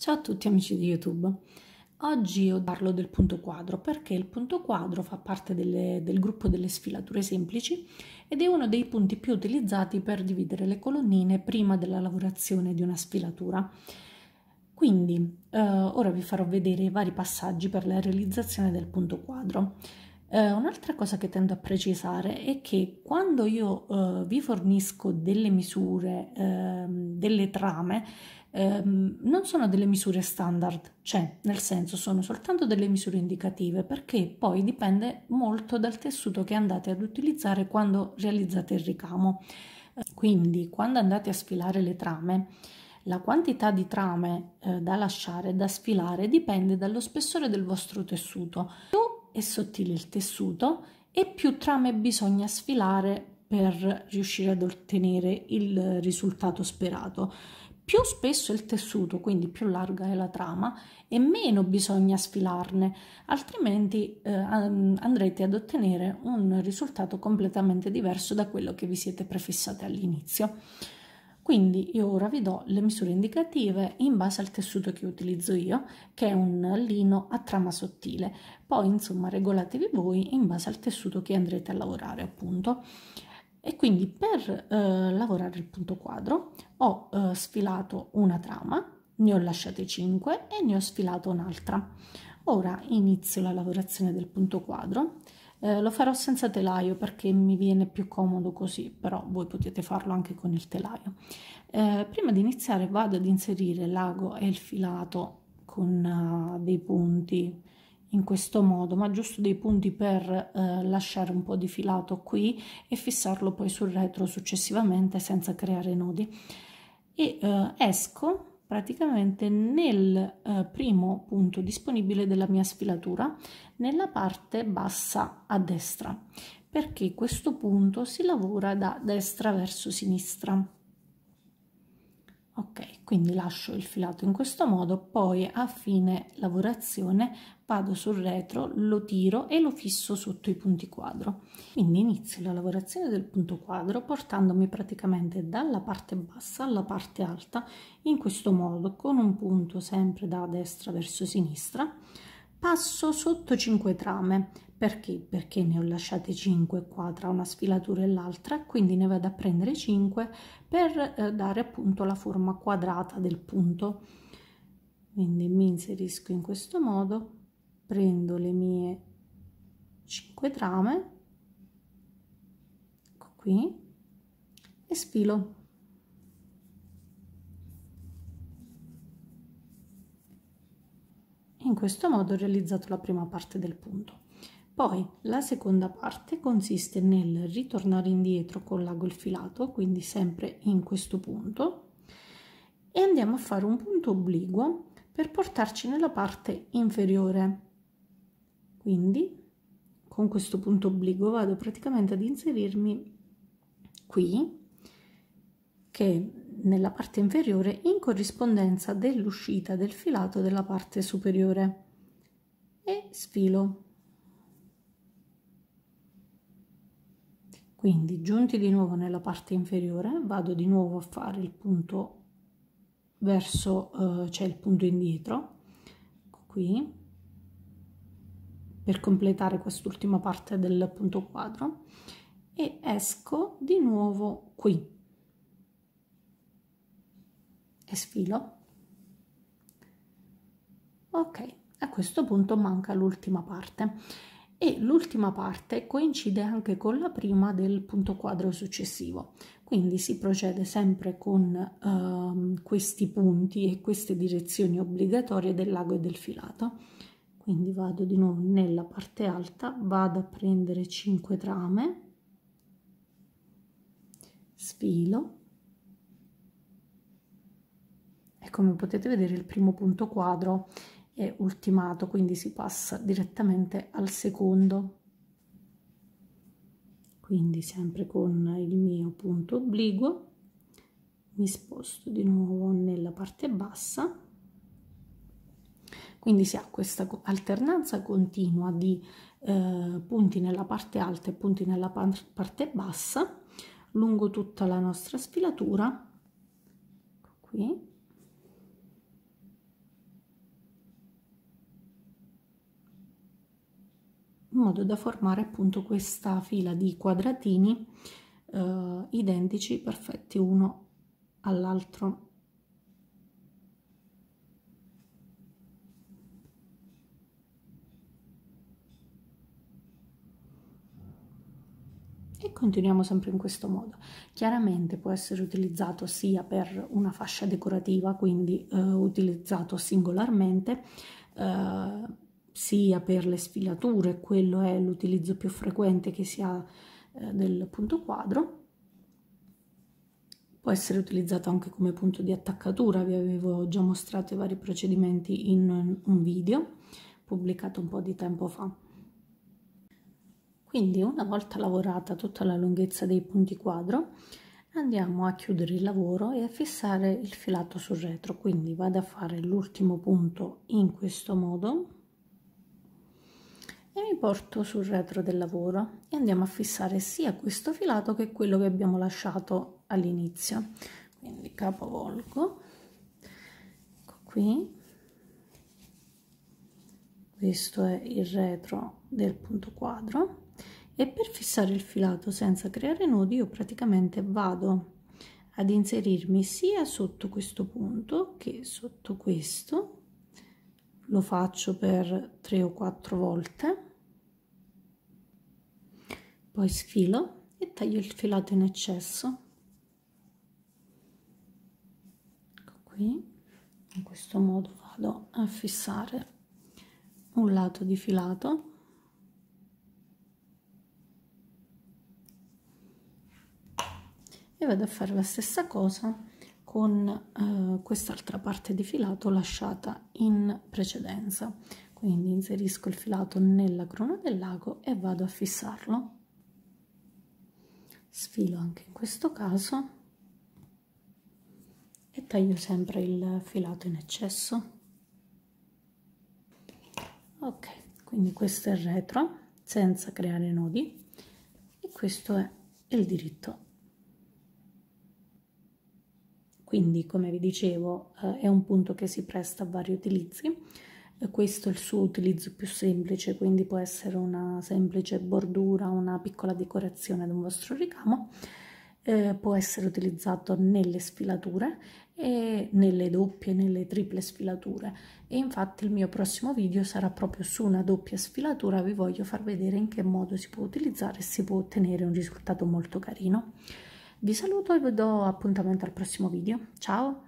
Ciao a tutti amici di YouTube. Oggi io parlo del punto quadro perché il punto quadro fa parte delle, del gruppo delle sfilature semplici ed è uno dei punti più utilizzati per dividere le colonnine prima della lavorazione di una sfilatura. Quindi eh, ora vi farò vedere i vari passaggi per la realizzazione del punto quadro. Eh, un'altra cosa che tendo a precisare è che quando io eh, vi fornisco delle misure, ehm, delle trame, ehm, non sono delle misure standard, cioè nel senso sono soltanto delle misure indicative perché poi dipende molto dal tessuto che andate ad utilizzare quando realizzate il ricamo. Quindi quando andate a sfilare le trame, la quantità di trame eh, da lasciare, da sfilare, dipende dallo spessore del vostro tessuto. Più è sottile il tessuto e più trame bisogna sfilare per riuscire ad ottenere il risultato sperato più spesso il tessuto, quindi più larga è la trama e meno bisogna sfilarne, altrimenti eh, andrete ad ottenere un risultato completamente diverso da quello che vi siete prefissati all'inizio. Quindi io ora vi do le misure indicative in base al tessuto che utilizzo io, che è un lino a trama sottile. Poi insomma regolatevi voi in base al tessuto che andrete a lavorare appunto e quindi per eh, lavorare il punto quadro ho eh, sfilato una trama ne ho lasciate 5 e ne ho sfilato un'altra ora inizio la lavorazione del punto quadro eh, lo farò senza telaio perché mi viene più comodo così però voi potete farlo anche con il telaio eh, prima di iniziare vado ad inserire l'ago e il filato con uh, dei punti in questo modo ma giusto dei punti per eh, lasciare un po di filato qui e fissarlo poi sul retro successivamente senza creare nodi e eh, esco praticamente nel eh, primo punto disponibile della mia sfilatura nella parte bassa a destra perché questo punto si lavora da destra verso sinistra ok quindi lascio il filato in questo modo poi a fine lavorazione vado sul retro lo tiro e lo fisso sotto i punti quadro quindi inizio la lavorazione del punto quadro portandomi praticamente dalla parte bassa alla parte alta in questo modo con un punto sempre da destra verso sinistra passo sotto 5 trame. Perché? Perché ne ho lasciate 5 qua tra una sfilatura e l'altra, quindi ne vado a prendere 5 per eh, dare appunto la forma quadrata del punto. Quindi mi inserisco in questo modo, prendo le mie 5 trame, ecco qui, e sfilo In questo modo ho realizzato la prima parte del punto. Poi la seconda parte consiste nel ritornare indietro con l'ago il filato, quindi sempre in questo punto, e andiamo a fare un punto obliquo per portarci nella parte inferiore. Quindi con questo punto obliquo vado praticamente ad inserirmi qui, che nella parte inferiore in corrispondenza dell'uscita del filato della parte superiore e sfilo. Quindi giunti di nuovo nella parte inferiore vado di nuovo a fare il punto verso, eh, cioè il punto indietro, qui, per completare quest'ultima parte del punto quadro e esco di nuovo qui e sfilo ok a questo punto manca l'ultima parte e l'ultima parte coincide anche con la prima del punto quadro successivo quindi si procede sempre con uh, questi punti e queste direzioni obbligatorie del lago e del filato quindi vado di nuovo nella parte alta vado a prendere 5 trame sfilo e come potete vedere il primo punto quadro è ultimato quindi si passa direttamente al secondo quindi sempre con il mio punto obliquo mi sposto di nuovo nella parte bassa quindi si ha questa alternanza continua di eh, punti nella parte alta e punti nella parte bassa lungo tutta la nostra sfilatura ecco qui in modo da formare appunto questa fila di quadratini eh, identici perfetti uno all'altro e continuiamo sempre in questo modo chiaramente può essere utilizzato sia per una fascia decorativa quindi eh, utilizzato singolarmente eh, sia per le sfilature, quello è l'utilizzo più frequente che si ha eh, del punto quadro. Può essere utilizzato anche come punto di attaccatura, vi avevo già mostrato i vari procedimenti in un video pubblicato un po' di tempo fa. Quindi una volta lavorata tutta la lunghezza dei punti quadro, andiamo a chiudere il lavoro e a fissare il filato sul retro quindi vado a fare l'ultimo punto in questo modo e mi porto sul retro del lavoro e andiamo a fissare sia questo filato che quello che abbiamo lasciato all'inizio quindi capovolgo ecco qui questo è il retro del punto quadro e per fissare il filato senza creare nodi io praticamente vado ad inserirmi sia sotto questo punto che sotto questo lo faccio per 3 o 4 volte poi sfilo e taglio il filato in eccesso ecco qui in questo modo vado a fissare un lato di filato e vado a fare la stessa cosa con eh, quest'altra parte di filato lasciata in precedenza quindi inserisco il filato nella crona del lago e vado a fissarlo sfilo anche in questo caso e taglio sempre il filato in eccesso ok quindi questo è il retro senza creare nodi e questo è il diritto quindi come vi dicevo eh, è un punto che si presta a vari utilizzi e questo è il suo utilizzo più semplice, quindi può essere una semplice bordura, una piccola decorazione ad un vostro ricamo, eh, può essere utilizzato nelle sfilature e nelle doppie, nelle triple sfilature e infatti il mio prossimo video sarà proprio su una doppia sfilatura, vi voglio far vedere in che modo si può utilizzare e si può ottenere un risultato molto carino. Vi saluto e vi do appuntamento al prossimo video, ciao!